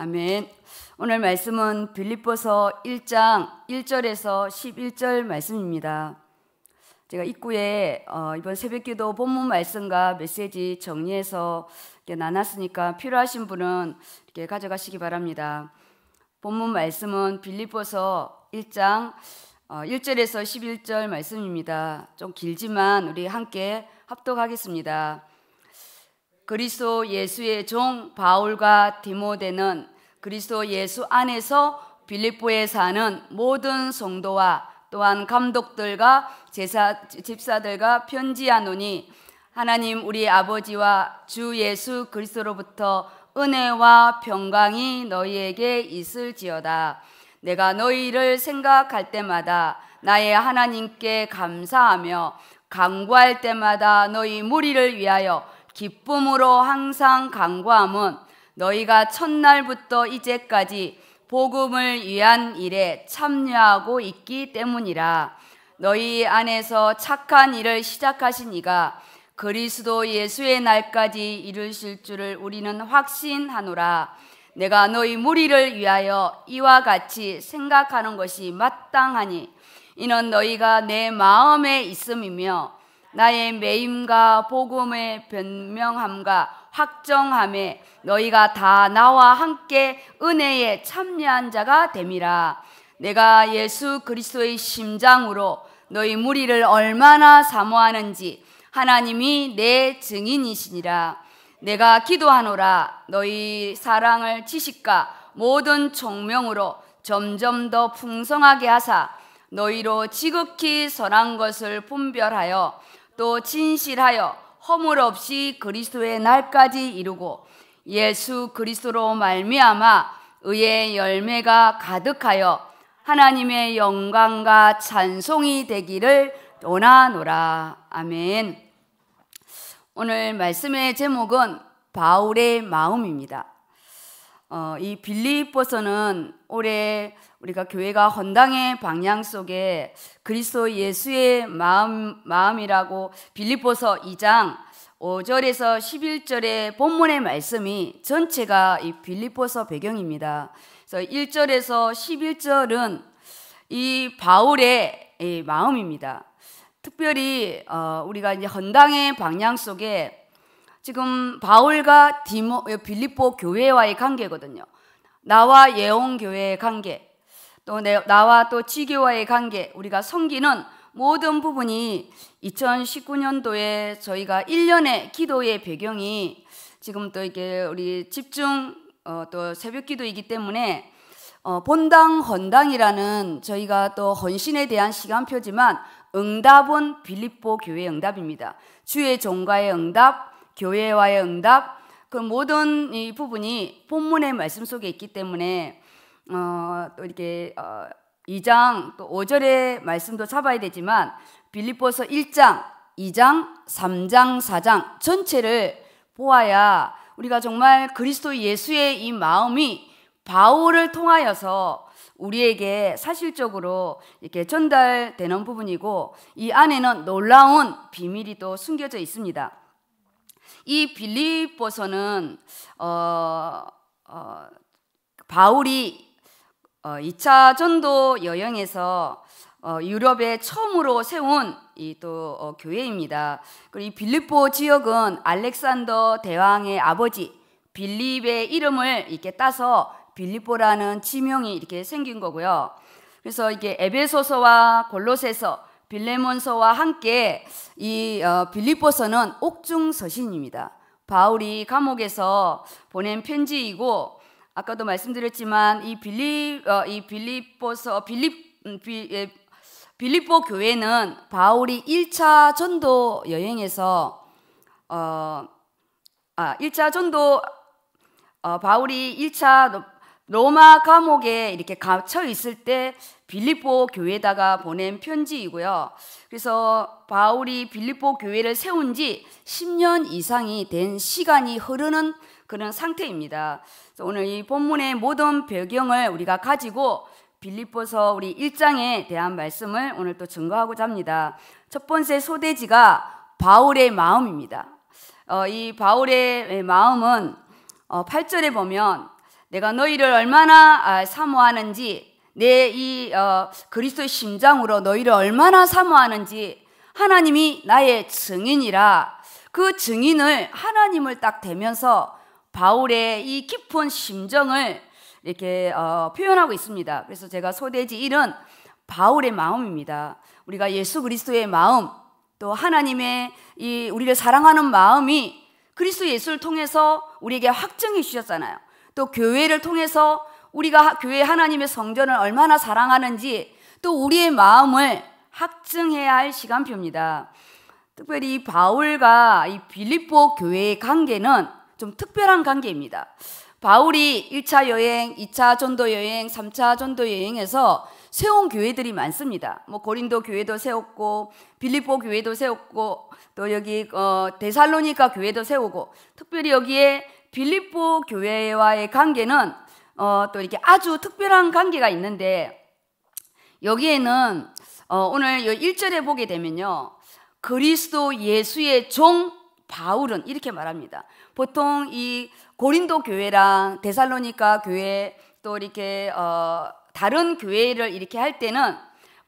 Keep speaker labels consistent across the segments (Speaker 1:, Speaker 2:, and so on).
Speaker 1: 아멘. 오늘 말씀은 빌립보서 1장 1절에서 11절 말씀입니다. 제가 입구에 어, 이번 새벽기도 본문 말씀과 메시지 정리해서 나눴으니까 필요하신 분은 이렇게 가져가시기 바랍니다. 본문 말씀은 빌립보서 1장 1절에서 어, 11절 말씀입니다. 좀 길지만 우리 함께 합독하겠습니다. 그리스도 예수의 종 바울과 디모데는 그리스도 예수 안에서 빌립보에 사는 모든 성도와 또한 감독들과 제사 집사들과 편지하노니 하나님 우리 아버지와 주 예수 그리스도로부터 은혜와 평강이 너희에게 있을지어다. 내가 너희를 생각할 때마다 나의 하나님께 감사하며 강구할 때마다 너희 무리를 위하여 기쁨으로 항상 강구함은 너희가 첫날부터 이제까지 복음을 위한 일에 참여하고 있기 때문이라 너희 안에서 착한 일을 시작하신 이가 그리스도 예수의 날까지 이루실 줄을 우리는 확신하노라 내가 너희 무리를 위하여 이와 같이 생각하는 것이 마땅하니 이는 너희가 내 마음에 있음이며 나의 매임과 복음의 변명함과 확정함에 너희가 다 나와 함께 은혜에 참여한 자가 됨이라. 내가 예수 그리스도의 심장으로 너희 무리를 얼마나 사모하는지 하나님이 내 증인이시니라. 내가 기도하노라 너희 사랑을 지식과 모든 총명으로 점점 더 풍성하게 하사 너희로 지극히 선한 것을 분별하여 또 진실하여 허물 없이 그리스도의 날까지 이루고 예수 그리스도로 말미암아 의의 열매가 가득하여 하나님의 영광과 찬송이 되기를 원하노라. 아멘. 오늘 말씀의 제목은 바울의 마음입니다. 어, 이 빌립보서는 올해 우리가 교회가 헌당의 방향 속에 그리스도 예수의 마음, 마음이라고 빌립보서 2장 5절에서 11절의 본문의 말씀이 전체가 이 빌립보서 배경입니다. 그래서 1절에서 11절은 이 바울의 이 마음입니다. 특별히 어, 우리가 이제 헌당의 방향 속에 지금 바울과 디모, 어, 빌립보 교회와의 관계거든요. 나와 예언 교회의 관계. 또 내, 나와 또 지교와의 관계, 우리가 성기는 모든 부분이 2019년도에 저희가 1년의 기도의 배경이 지금 또 이게 우리 집중 어, 또 새벽 기도이기 때문에 어, 본당 헌당이라는 저희가 또 헌신에 대한 시간표지만 응답은 빌립보 교회 응답입니다. 주의 종과의 응답, 교회와의 응답, 그 모든 이 부분이 본문의 말씀 속에 있기 때문에 어, 또 이렇게 어, 2장 또 5절의 말씀도 잡아야 되지만 빌립보서 1장, 2장, 3장, 4장 전체를 보아야 우리가 정말 그리스도 예수의 이 마음이 바울을 통하여서 우리에게 사실적으로 이렇게 전달되는 부분이고 이 안에는 놀라운 비밀이 또 숨겨져 있습니다. 이 빌립보서는 어, 어, 바울이 어, 2차 전도 여행에서 어, 유럽에 처음으로 세운 이또 어, 교회입니다. 그리고 이 빌립보 지역은 알렉산더 대왕의 아버지 빌립의 이름을 이렇게 따서 빌립보라는 지명이 이렇게 생긴 거고요. 그래서 이게 에베소서와 골로새서, 빌레몬서와 함께 이 어, 빌립보서는 옥중 서신입니다. 바울이 감옥에서 보낸 편지이고 아까도 말씀드렸지만 이 빌립 어, 이 빌립보서 빌립 음, 빌, 예, 빌립보 교회는 바울이 1차 전도 여행에서 어, 아, 1차 전도 어, 바울이 1차 로마 감옥에 이렇게 갇혀 있을 때 빌립보 교회에다가 보낸 편지이고요. 그래서 바울이 빌립보 교회를 세운 지 10년 이상이 된 시간이 흐르는 그런 상태입니다. 오늘 이 본문의 모든 배경을 우리가 가지고 빌립보서 우리 1장에 대한 말씀을 오늘 또 증거하고자 합니다. 첫 번째 소대지가 바울의 마음입니다. 어, 이 바울의 마음은 어, 8절에 보면 내가 너희를 얼마나 아, 사모하는지 내이 어, 그리스도의 심장으로 너희를 얼마나 사모하는지 하나님이 나의 증인이라 그 증인을 하나님을 딱 대면서 바울의 이 깊은 심정을 이렇게 어, 표현하고 있습니다. 그래서 제가 소대지 1은 바울의 마음입니다. 우리가 예수 그리스도의 마음, 또 하나님의 이 우리를 사랑하는 마음이 그리스도 예수를 통해서 우리에게 확증해 주셨잖아요. 또 교회를 통해서 우리가 교회 하나님의 성전을 얼마나 사랑하는지 또 우리의 마음을 확증해야 할 시간표입니다. 특별히 바울과 이 빌립보 교회의 관계는 좀 특별한 관계입니다. 바울이 1차 여행, 2차 전도 여행, 3차 전도 여행에서 세운 교회들이 많습니다. 뭐 고린도 교회도 세웠고 빌립보 교회도 세웠고 또 여기 어 데살로니가 교회도 세우고 특별히 여기에 빌립보 교회와의 관계는 어또 이렇게 아주 특별한 관계가 있는데 여기에는 어 오늘 1절에 보게 되면요. 그리스도 예수의 종 바울은 이렇게 말합니다. 보통 이 고린도 교회랑 데살로니카 교회 또 이렇게 어 다른 교회를 이렇게 할 때는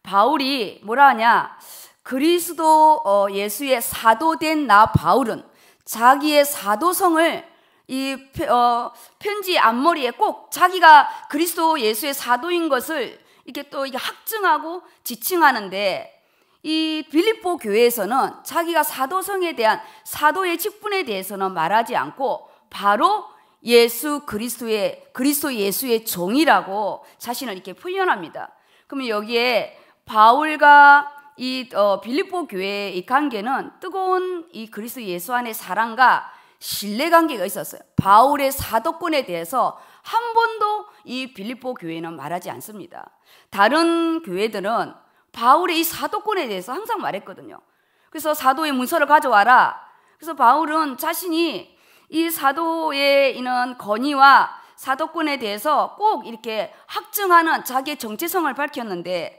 Speaker 1: 바울이 뭐라 하냐 그리스도 어 예수의 사도된 나 바울은 자기의 사도성을 이 어, 편지 앞머리에 꼭 자기가 그리스도 예수의 사도인 것을 이렇게 또 이게 학증하고 지칭하는데 이 빌립보 교회에서는 자기가 사도성에 대한 사도의 직분에 대해서는 말하지 않고 바로 예수 그리스도의 그리스도 예수의 종이라고 자신을 이렇게 표현합니다. 그러면 여기에 바울과 이 어, 빌립보 교회의 이 관계는 뜨거운 이 그리스도 예수 안의 사랑과 신뢰 관계가 있었어요. 바울의 사도권에 대해서 한 번도 이 빌립보 교회는 말하지 않습니다. 다른 교회들은 바울의 이 사도권에 대해서 항상 말했거든요. 그래서 사도의 문서를 가져와라. 그래서 바울은 자신이 이 사도에 있는 권위와 사도권에 대해서 꼭 이렇게 확증하는 자기의 정체성을 밝혔는데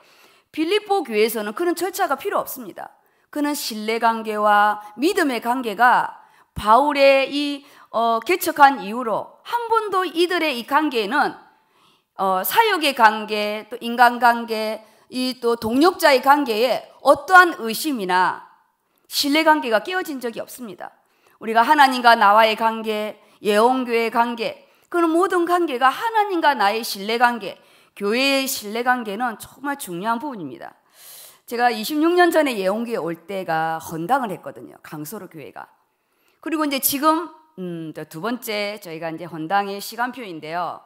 Speaker 1: 빌립보 교회에서는 그런 절차가 필요 없습니다. 그는 신뢰 관계와 믿음의 관계가 바울의 이 어, 개척한 이후로 한 번도 이들의 이 관계에는 어, 사역의 관계, 또 인간관계, 이또 동력자의 관계에 어떠한 의심이나 신뢰 관계가 깨어진 적이 없습니다. 우리가 하나님과 나와의 관계, 예언교의 관계, 그런 모든 관계가 하나님과 나의 신뢰 관계, 교회의 신뢰 관계는 정말 중요한 부분입니다. 제가 26년 전에 예언교에 올 때가 헌당을 했거든요. 강서로 교회가. 그리고 이제 지금 음, 두 번째 저희가 이제 헌당의 시간표인데요.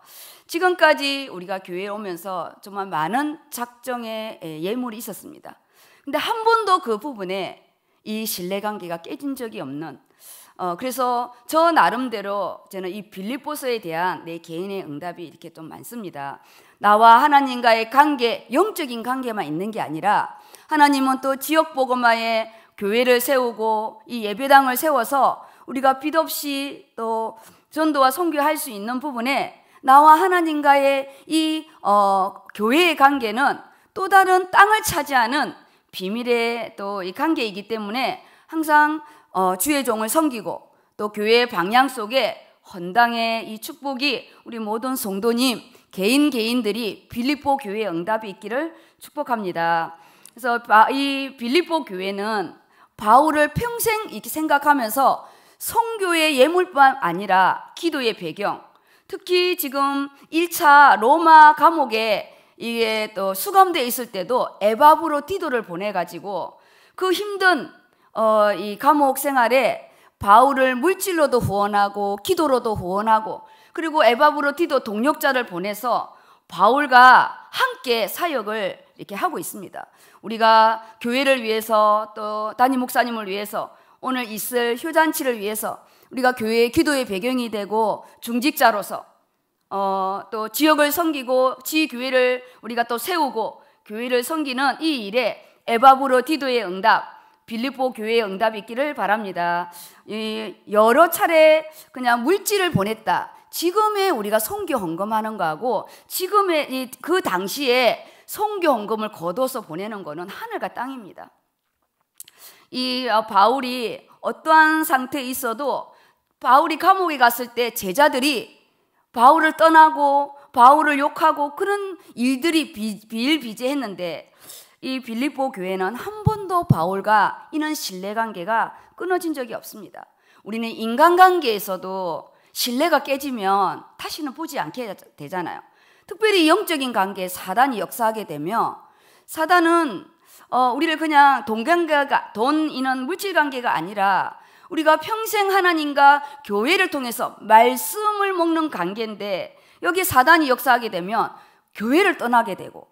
Speaker 1: 지금까지 우리가 교회에 오면서 정말 많은 작정의 예, 예물이 있었습니다. 근데 한 번도 그 부분에 이 신뢰관계가 깨진 적이 없는 어, 그래서 저 나름대로 저는 이 빌립보서에 대한 내 개인의 응답이 이렇게 좀 많습니다. 나와 하나님과의 관계, 영적인 관계만 있는 게 아니라 하나님은 또 지역 보고마에 교회를 세우고 이 예배당을 세워서 우리가 빚 없이 또 전도와 성교할수 있는 부분에 나와 하나님과의 이 어, 교회의 관계는 또 다른 땅을 차지하는 비밀의 또 이 관계이기 때문에 항상 어, 주의 종을 섬기고 또 교회의 방향 속에 헌당의 이 축복이 우리 모든 성도님 개인 개인들이 빌립보 교회의 응답이 있기를 축복합니다. 그래서 이 빌립보 교회는 바울을 평생 이렇게 생각하면서 성교의 예물뿐 아니라 기도의 배경, 특히 지금 1차 로마 감옥에 이게 또수감되어 있을 때도 에바브로 디도를 보내가지고 그 힘든 어, 이 감옥 생활에 바울을 물질로도 후원하고 기도로도 후원하고 그리고 에바브로 디도 동력자를 보내서 바울과 함께 사역을 이렇게 하고 있습니다. 우리가 교회를 위해서 또 담임 목사님을 위해서 오늘 있을 효잔치를 위해서 우리가 교회의 기도의 배경이 되고 중직자로서 어, 또 지역을 섬기고 지교회를 우리가 또 세우고 교회를 섬기는 이 일에 에바브로 디도의 응답, 빌립보 교회의 응답이 있기를 바랍니다. 이 여러 차례 그냥 물질을 보냈다. 지금의 우리가 성교 헌금하는 거하고 지금의 그 당시에 성교 헌금을 거둬서 보내는 거는 하늘과 땅입니다. 이 어, 바울이 어떠한 상태에 있어도 바울이 감옥에 갔을 때 제자들이 바울을 떠나고 바울을 욕하고 그런 일들이 비일비재했는데 이 빌립보 교회는 한 번도 바울과 이런 신뢰관계가 끊어진 적이 없습니다. 우리는 인간관계에서도 신뢰가 깨지면 다시는 보지 않게 되잖아요. 특별히 영적인 관계에 사단이 역사하게 되며 사단은 어, 우리를 그냥 동경가가돈 이는 물질 관계가 아니라 우리가 평생 하나님과 교회를 통해서 말씀을 먹는 관계인데 여기 사단이 역사하게 되면 교회를 떠나게 되고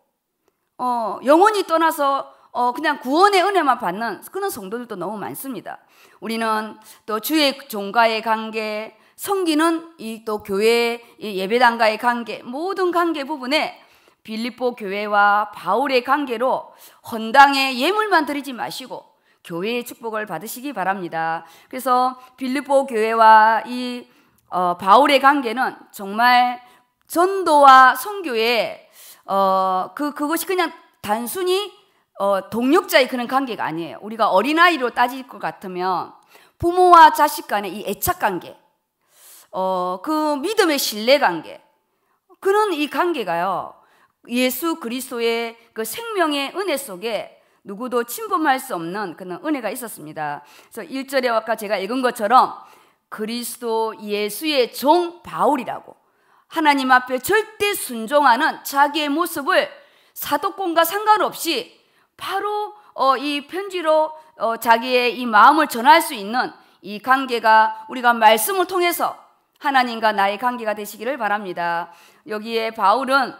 Speaker 1: 어, 영혼이 떠나서 어, 그냥 구원의 은혜만 받는 그런 성도들도 너무 많습니다. 우리는 또 주의 종과의 관계, 성기는 이 또 교회 예배당과의 관계, 모든 관계 부분에 빌립보 교회와 바울의 관계로 헌당에 예물만 드리지 마시고 교회의 축복을 받으시기 바랍니다. 그래서 빌립보 교회와 이 어, 바울의 관계는 정말 전도와 성교의 어, 그 그것이 그냥 단순히 어, 동력자의 그런 관계가 아니에요. 우리가 어린아이로 따질 것 같으면 부모와 자식 간의 이 애착 관계, 어, 그 믿음의 신뢰 관계, 그런 이 관계가요. 예수 그리스도의 그 생명의 은혜 속에 누구도 침범할 수 없는 그런 은혜가 있었습니다. 그래서 1절에 아까 제가 읽은 것처럼 그리스도 예수의 종 바울이라고 하나님 앞에 절대 순종하는 자기의 모습을 사도권과 상관없이 바로 어, 이 편지로 어, 자기의 이 마음을 전할 수 있는 이 관계가 우리가 말씀을 통해서 하나님과 나의 관계가 되시기를 바랍니다. 여기에 바울은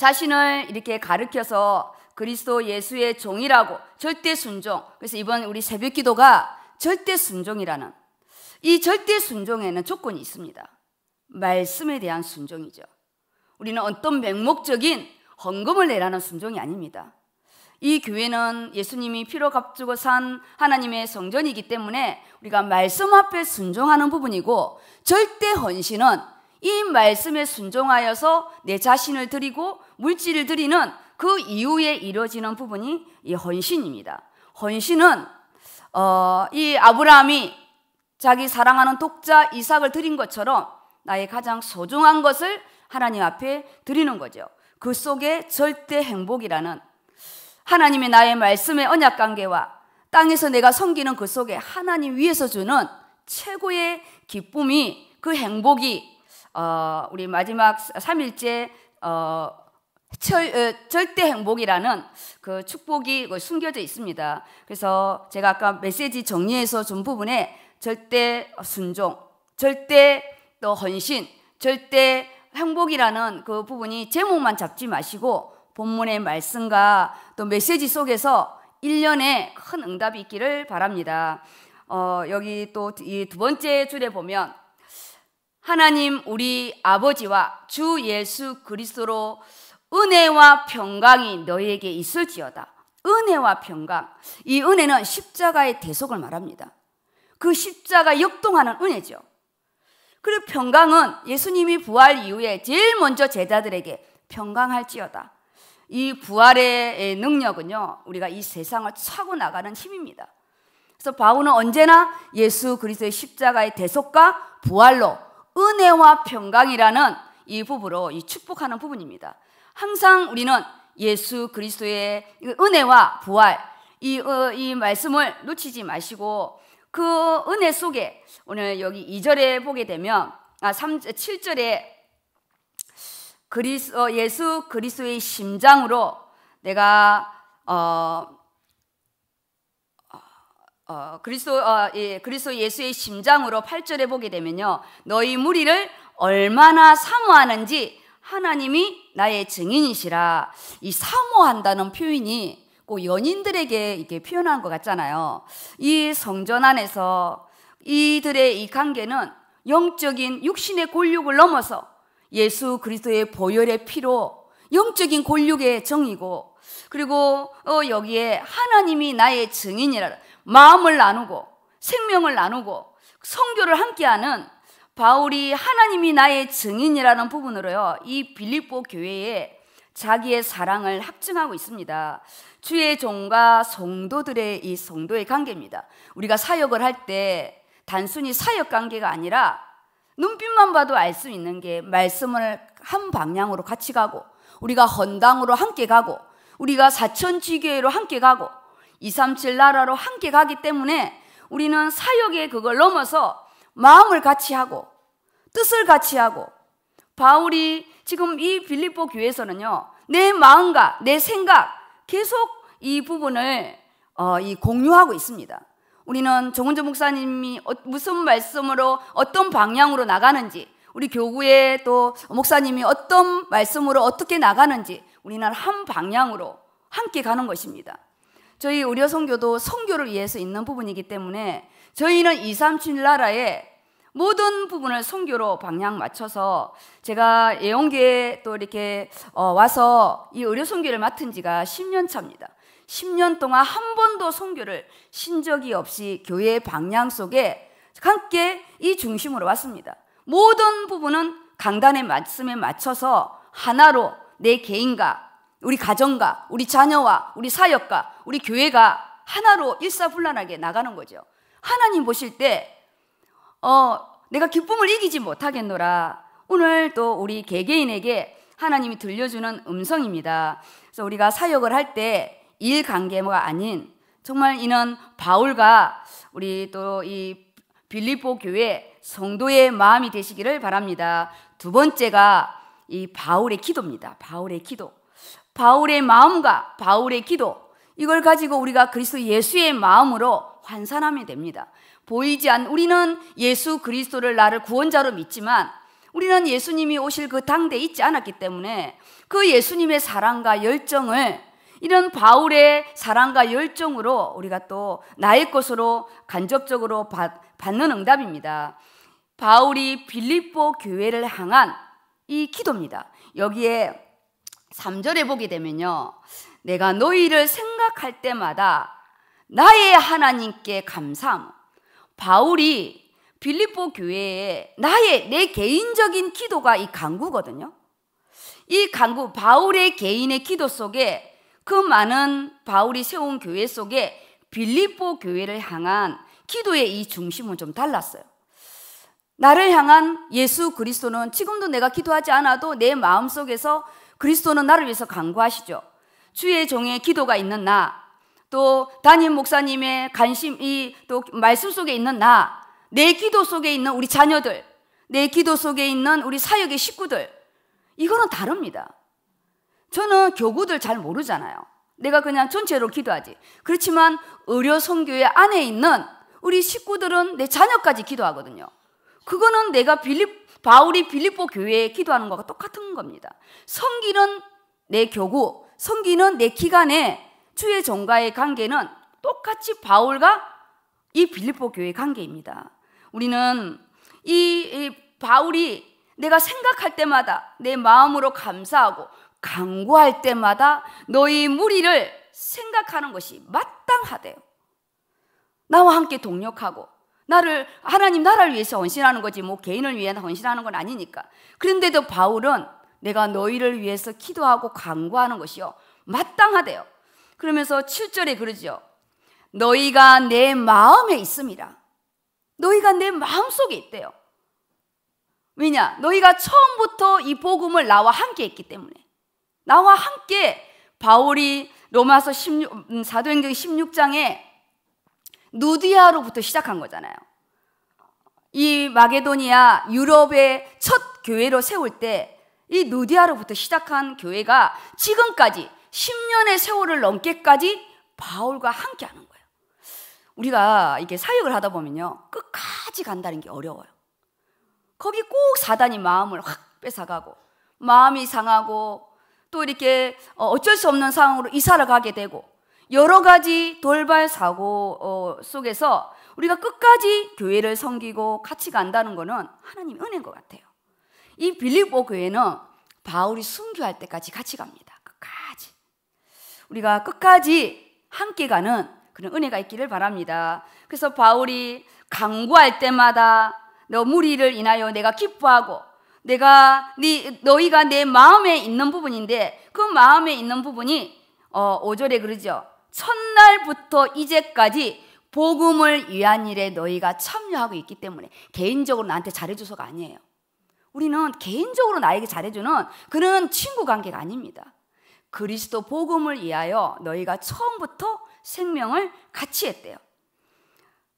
Speaker 1: 자신을 이렇게 가르켜서 그리스도 예수의 종이라고 절대 순종. 그래서 이번 우리 새벽 기도가 절대 순종이라는 이 절대 순종에는 조건이 있습니다. 말씀에 대한 순종이죠. 우리는 어떤 맹목적인 헌금을 내라는 순종이 아닙니다. 이 교회는 예수님이 피로 값주고 산 하나님의 성전이기 때문에 우리가 말씀 앞에 순종하는 부분이고 절대 헌신은 이 말씀에 순종하여서 내 자신을 드리고 물질을 드리는 그 이후에 이루어지는 부분이 이 헌신입니다. 헌신은 어, 이 아브라함이 자기 사랑하는 독자 이삭을 드린 것처럼 나의 가장 소중한 것을 하나님 앞에 드리는 거죠. 그 속에 절대 행복이라는 하나님의 나의 말씀의 언약 관계와 땅에서 내가 섬기는 그 속에 하나님 위에서 주는 최고의 기쁨이 그 행복이 어, 우리 마지막 3일째 어, 철, 어, 절대 행복이라는 그 축복이 그 숨겨져 있습니다. 그래서 제가 아까 메시지 정리해서 준 부분에 절대 순종, 절대 또 헌신, 절대 행복이라는 그 부분이 제목만 잡지 마시고 본문의 말씀과 또 메시지 속에서 일련의 큰 응답이 있기를 바랍니다. 어, 여기 또 이 두 번째 줄에 보면 하나님 우리 아버지와 주 예수 그리스도로 은혜와 평강이 너희에게 있을지어다. 은혜와 평강. 이 은혜는 십자가의 대속을 말합니다. 그 십자가 역동하는 은혜죠. 그리고 평강은 예수님이 부활 이후에 제일 먼저 제자들에게 평강할지어다. 이 부활의 능력은요, 우리가 이 세상을 차고 나가는 힘입니다. 그래서 바울은 언제나 예수 그리스도의 십자가의 대속과 부활로 은혜와 평강이라는 이 부부로 이 축복하는 부분입니다. 항상 우리는 예수 그리스도의 그 은혜와 부활 이, 어, 이 말씀을 놓치지 마시고 그 은혜 속에 오늘 여기 2절에 보게 되면 아 3, 7절에 그리스, 어, 예수 그리스도의 심장으로 내가 어, 어, 그리스도, 어, 예, 그리스도 예수의 심장으로 8절에 보게 되면요. 너희 무리를 얼마나 상호하는지 하나님이 나의 증인이시라. 이 사모한다는 표현이 꼭 연인들에게 이렇게 표현한 것 같잖아요. 이 성전 안에서 이들의 이 관계는 영적인 육신의 권력을 넘어서 예수 그리스도의 보혈의 피로 영적인 권력의 정이고 그리고 어 여기에 하나님이 나의 증인이라 마음을 나누고 생명을 나누고 성교를 함께하는 바울이 하나님이 나의 증인이라는 부분으로요. 이 빌립보 교회에 자기의 사랑을 합증하고 있습니다. 주의 종과 성도들의 이 성도의 관계입니다. 우리가 사역을 할 때 단순히 사역 관계가 아니라 눈빛만 봐도 알 수 있는 게 말씀을 한 방향으로 같이 가고 우리가 헌당으로 함께 가고 우리가 사천지교회로 함께 가고 237 나라로 함께 가기 때문에 우리는 사역의 그걸 넘어서 마음을 같이 하고 뜻을 같이 하고 바울이 지금 이 빌립보 교회에서는요. 내 마음과 내 생각 계속 이 부분을 어, 이 공유하고 있습니다. 우리는 정은재 목사님이 어, 무슨 말씀으로 어떤 방향으로 나가는지 우리 교구의 또 목사님이 어떤 말씀으로 어떻게 나가는지 우리는 한 방향으로 함께 가는 것입니다. 저희 의료 선교도 선교를 위해서 있는 부분이기 때문에 저희는 2, 3, 7 나라에 모든 부분을 성교로 방향 맞춰서 제가 예원교에 또 이렇게 어, 와서 이 의료 성교를 맡은 지가 10년 차입니다. 10년 동안 한 번도 성교를신 적이 없이 교회의 방향 속에 함께 이 중심으로 왔습니다. 모든 부분은 강단의 말씀에 맞춰서 하나로 내 개인과 우리 가정과 우리 자녀와 우리 사역과 우리 교회가 하나로 일사불란하게 나가는 거죠. 하나님 보실 때 어, 내가 기쁨을 이기지 못하겠노라. 오늘 또 우리 개개인에게 하나님이 들려주는 음성입니다. 그래서 우리가 사역을 할 때 일 관계가 아닌 정말 이는 바울과 우리 또 이 빌립보 교회 성도의 마음이 되시기를 바랍니다. 두 번째가 이 바울의 기도입니다. 바울의 기도. 바울의 마음과 바울의 기도. 이걸 가지고 우리가 그리스도 예수의 마음으로 환산하면 됩니다. 보이지 않 우리는 예수 그리스도를 나를 구원자로 믿지만 우리는 예수님이 오실 그 당대에 있지 않았기 때문에 그 예수님의 사랑과 열정을 이런 바울의 사랑과 열정으로 우리가 또 나의 것으로 간접적으로 받, 는 응답입니다. 바울이 빌립보 교회를 향한 이 기도입니다. 여기에 3절에 보게 되면요. 내가 너희를 생각할 때마다 나의 하나님께 감사함. 바울이 빌립보 교회에 나의 내 개인적인 기도가 이 강구거든요. 이 강구 바울의 개인의 기도 속에 그 많은 바울이 세운 교회 속에 빌립보 교회를 향한 기도의 이 중심은 좀 달랐어요. 나를 향한 예수 그리스도는 지금도 내가 기도하지 않아도 내 마음속에서 그리스도는 나를 위해서 강구하시죠. 주의 종의 기도가 있는 나또 담임 목사님의 관심, 이또 말씀 속에 있는 나, 내 기도 속에 있는 우리 자녀들, 내 기도 속에 있는 우리 사역의 식구들, 이거는 다릅니다. 저는 교구들 잘 모르잖아요. 내가 그냥 전체로 기도하지. 그렇지만 의료 선교회 안에 있는 우리 식구들은 내 자녀까지 기도하거든요. 그거는 내가 빌립 바울이 빌립보 교회에 기도하는 것과 똑같은 겁니다. 성기는 내 교구, 성기는 내 기간에 주의 종과의 관계는 똑같이 바울과 이 빌립보 교회의 관계입니다. 우리는 이, 이 바울이 내가 생각할 때마다 내 마음으로 감사하고 강구할 때마다 너희 무리를 생각하는 것이 마땅하대요. 나와 함께 동력하고 나를 하나님 나라를 위해서 헌신하는 거지 뭐 개인을 위해 헌신하는 건 아니니까. 그런데도 바울은 내가 너희를 위해서 기도하고 강구하는 것이요 마땅하대요. 그러면서 7절에 그러죠. 너희가 내 마음에 있습니다. 너희가 내 마음속에 있대요. 왜냐? 너희가 처음부터 이 복음을 나와 함께 했기 때문에. 나와 함께 바울이 로마서 16, 음, 사도행전 16장에 누디아로부터 시작한 거잖아요. 이 마게도니아 유럽의 첫 교회로 세울 때 이 누디아로부터 시작한 교회가 지금까지 10년의 세월을 넘게까지 바울과 함께 하는 거예요. 우리가 이게 사역을 하다 보면요. 끝까지 간다는 게 어려워요. 거기 꼭 사단이 마음을 확 뺏어가고, 마음이 상하고, 또 이렇게 어, 어쩔 수 없는 상황으로 이사를 가게 되고, 여러 가지 돌발 사고 어, 속에서 우리가 끝까지 교회를 섬기고 같이 간다는 거는 하나님 은혜인 것 같아요. 이 빌립보 교회는 바울이 순교할 때까지 같이 갑니다. 우리가 끝까지 함께 가는 그런 은혜가 있기를 바랍니다. 그래서 바울이 강구할 때마다 너 무리를 인하여 내가 기뻐하고 내가 네, 너희가 내 마음에 있는 부분인데 그 마음에 있는 부분이 어, 5절에 그러죠. 첫날부터 이제까지 복음을 위한 일에 너희가 참여하고 있기 때문에 개인적으로 나한테 잘해줘서가 아니에요. 우리는 개인적으로 나에게 잘해주는 그런 친구 관계가 아닙니다. 그리스도 복음을 위하여 너희가 처음부터 생명을 같이 했대요.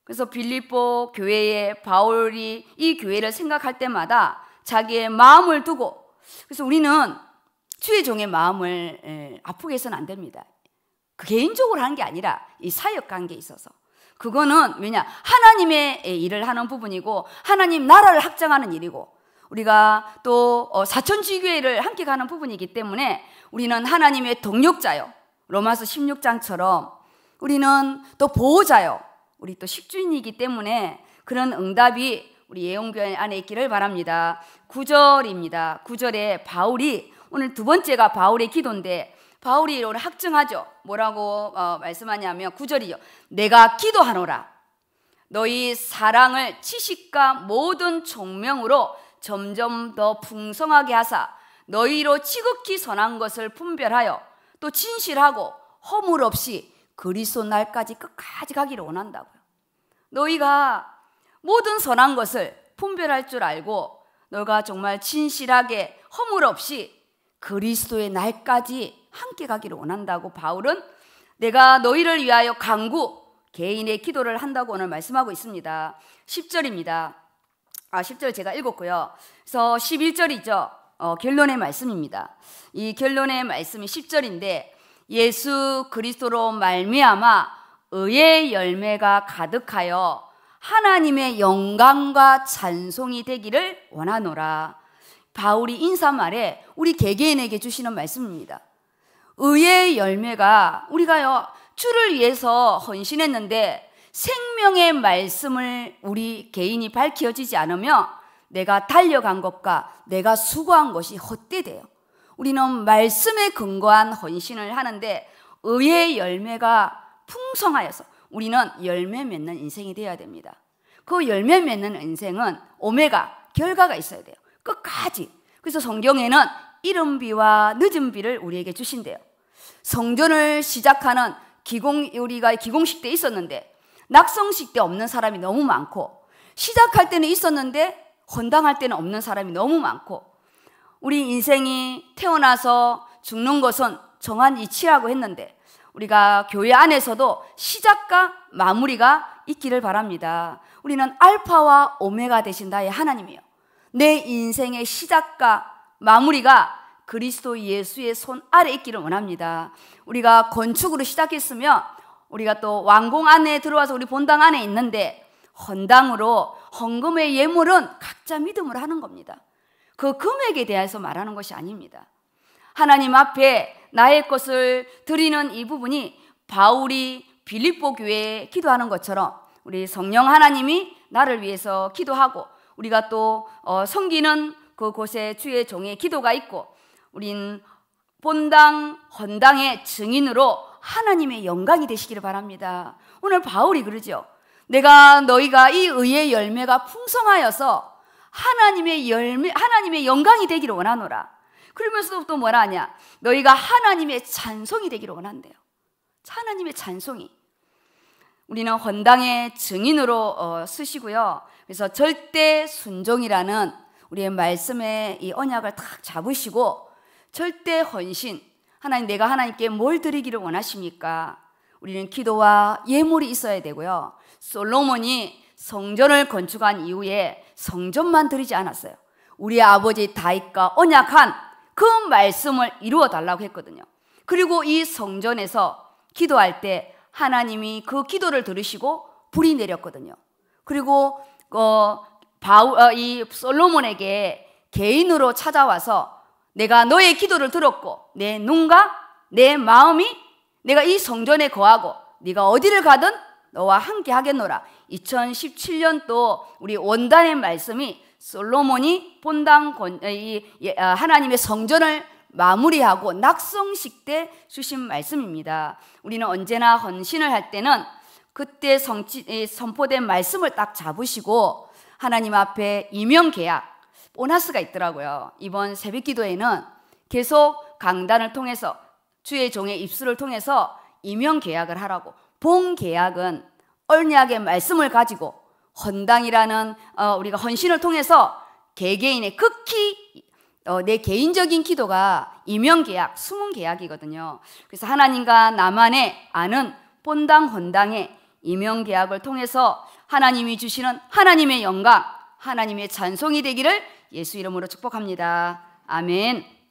Speaker 1: 그래서 빌립보 교회의 바울이 이 교회를 생각할 때마다 자기의 마음을 두고 그래서 우리는 주의 종의 마음을 아프게 해서는 안 됩니다. 그 개인적으로 하는 게 아니라 이 사역 관계에 있어서 그거는 왜냐 하나님의 일을 하는 부분이고 하나님 나라를 확장하는 일이고 우리가 또사천지교회를 어, 함께 가는 부분이기 때문에 우리는 하나님의 동력자요. 로마서 16장처럼 우리는 또 보호자요. 우리 또 식주인이기 때문에 그런 응답이 우리 예언교회 안에 있기를 바랍니다. 9절입니다. 9절에 바울이 오늘 두 번째가 바울의 기도인데 바울이 오늘 확증하죠. 뭐라고 어, 말씀하냐면 9절이요. 내가 기도하노라. 너희 사랑을 지식과 모든 총명으로 점점 더 풍성하게 하사 너희로 지극히 선한 것을 분별하여 또 진실하고 허물 없이 그리스도 날까지 끝까지 가기를 원한다고요. 너희가 모든 선한 것을 분별할 줄 알고 너가 정말 진실하게 허물 없이 그리스도의 날까지 함께 가기를 원한다고 바울은 내가 너희를 위하여 강구 개인의 기도를 한다고 오늘 말씀하고 있습니다. 10절입니다. 아, 10절 제가 읽었고요. 그래서 11절이죠. 어, 결론의 말씀입니다. 이 결론의 말씀이 10절인데 예수 그리스도로 말미암아 의의 열매가 가득하여 하나님의 영광과 찬송이 되기를 원하노라. 바울이 인사말에 우리 개개인에게 주시는 말씀입니다. 의의 열매가 우리가요 주를 위해서 헌신했는데 생명의 말씀을 우리 개인이 밝혀지지 않으며 내가 달려간 것과 내가 수고한 것이 헛되대요. 우리는 말씀에 근거한 헌신을 하는데 의의 열매가 풍성하여서 우리는 열매 맺는 인생이 되어야 됩니다. 그 열매 맺는 인생은 오메가, 결과가 있어야 돼요. 끝까지. 그래서 성경에는 이른비와 늦은비를 우리에게 주신대요. 성전을 시작하는 기공, 우리가 기공식 때 있었는데 낙성식 때 없는 사람이 너무 많고 시작할 때는 있었는데 헌당할 때는 없는 사람이 너무 많고 우리 인생이 태어나서 죽는 것은 정한 이치라고 했는데 우리가 교회 안에서도 시작과 마무리가 있기를 바랍니다. 우리는 알파와 오메가 되신 나의 하나님이요. 내 인생의 시작과 마무리가 그리스도 예수의 손 아래 있기를 원합니다. 우리가 건축으로 시작했으며 우리가 또 왕궁 안에 들어와서 우리 본당 안에 있는데 헌당으로 헌금의 예물은 각자 믿음을 하는 겁니다. 그 금액에 대해서 말하는 것이 아닙니다. 하나님 앞에 나의 것을 드리는 이 부분이 바울이 빌립보 교회에 기도하는 것처럼 우리 성령 하나님이 나를 위해서 기도하고 우리가 또 어, 섬기는 그곳에 주의 종의 기도가 있고 우린 본당 헌당의 증인으로 하나님의 영광이 되시기를 바랍니다. 오늘 바울이 그러죠. 내가 너희가 이 의의 열매가 풍성하여서 하나님의 열매, 하나님의 영광이 되기를 원하노라. 그러면서도 또 뭐라 하냐? 너희가 하나님의 찬송이 되기를 원한대요. 하나님의 찬송이. 우리는 헌당의 증인으로 어, 쓰시고요. 그래서 절대 순종이라는 우리의 말씀의 이 언약을 탁 잡으시고 절대 헌신, 하나님 내가 하나님께 뭘 드리기를 원하십니까? 우리는 기도와 예물이 있어야 되고요. 솔로몬이 성전을 건축한 이후에 성전만 드리지 않았어요. 우리 아버지 다윗과 언약한 그 말씀을 이루어 달라고 했거든요. 그리고 이 성전에서 기도할 때 하나님이 그 기도를 들으시고 불이 내렸거든요. 그리고 어, 바우, 어, 이 솔로몬에게 개인으로 찾아와서 내가 너의 기도를 들었고 내 눈과 내 마음이 내가 이 성전에 거하고 네가 어디를 가든 너와 함께 하겠노라. 2017년 또 우리 원단의 말씀이 솔로몬이 본당 예, 아, 하나님의 성전을 마무리하고 낙성식 때 주신 말씀입니다. 우리는 언제나 헌신을 할 때는 그때 성치, 선포된 말씀을 딱 잡으시고 하나님 앞에 이명 계약 보너스가 있더라고요. 이번 새벽 기도에는 계속 강단을 통해서 주의 종의 입술을 통해서 임명 계약을 하라고 본 계약은 언약의 말씀을 가지고 헌당이라는 어, 우리가 헌신을 통해서 개개인의 극히 어, 내 개인적인 기도가 임명 계약, 숨은 계약이거든요. 그래서 하나님과 나만의 아는 본당 헌당의 임명 계약을 통해서 하나님이 주시는 하나님의 영광, 하나님의 찬송이 되기를 예수 이름으로 축복합니다. 아멘.